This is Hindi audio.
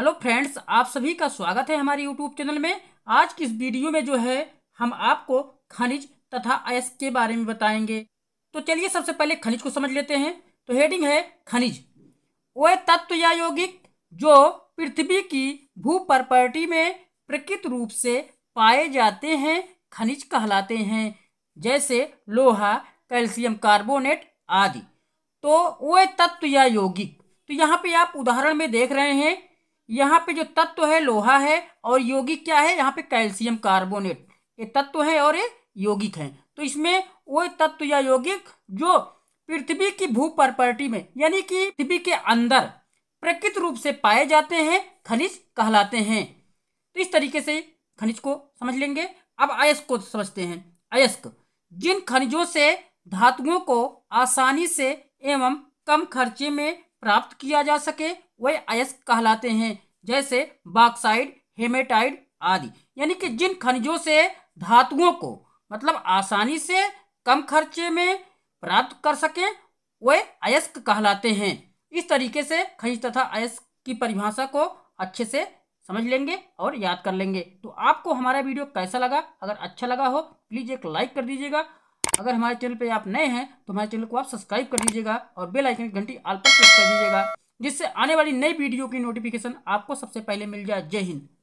हेलो फ्रेंड्स आप सभी का स्वागत है हमारे यूट्यूब चैनल में आज की इस वीडियो में जो है हम आपको खनिज तथा अयस्क के बारे में बताएंगे तो चलिए सबसे पहले खनिज को समझ लेते हैं तो हेडिंग है खनिज वह तत्व या यौगिक जो पृथ्वी की भू प्रपर्टी में प्रकृत रूप से पाए जाते हैं खनिज कहलाते हैं जैसे लोहा कैल्शियम कार्बोनेट आदि तो वह तत्व या यौगिक तो यहाँ पे आप उदाहरण में देख रहे हैं यहाँ पे जो तत्व है लोहा है और यौगिक क्या है यहाँ पे कैल्शियम कार्बोनेट ये तत्व है और ये यौगिक है तो इसमें वो तत्व या यौगिक जो पृथ्वी की भू प्रॉपर्टी में यानी कि पृथ्वी के अंदर प्रकृत रूप से पाए जाते हैं खनिज कहलाते हैं तो इस तरीके से खनिज को समझ लेंगे अब अयस्क को समझते हैं अयस्क जिन खनिजों से धातुओं को आसानी से एवं कम खर्चे में प्राप्त किया जा सके वह अयस्क कहलाते हैं जैसे बाक्साइड हेमेटाइड आदि यानी कि जिन खनिजों से धातुओं को मतलब आसानी से कम खर्चे में प्राप्त कर सके वे अयस्क कहलाते हैं इस तरीके से खनिज तथा अयस्क की परिभाषा को अच्छे से समझ लेंगे और याद कर लेंगे तो आपको हमारा वीडियो कैसा लगा अगर अच्छा लगा हो प्लीज़ एक लाइक कर दीजिएगा अगर हमारे चैनल पे आप नए हैं तो हमारे चैनल को आप सब्सक्राइब कर लीजिएगा और बेल आइकन घंटी आल पर प्रेस कर दीजिएगा जिससे आने वाली नई वीडियो की नोटिफिकेशन आपको सबसे पहले मिल जाए जय हिंद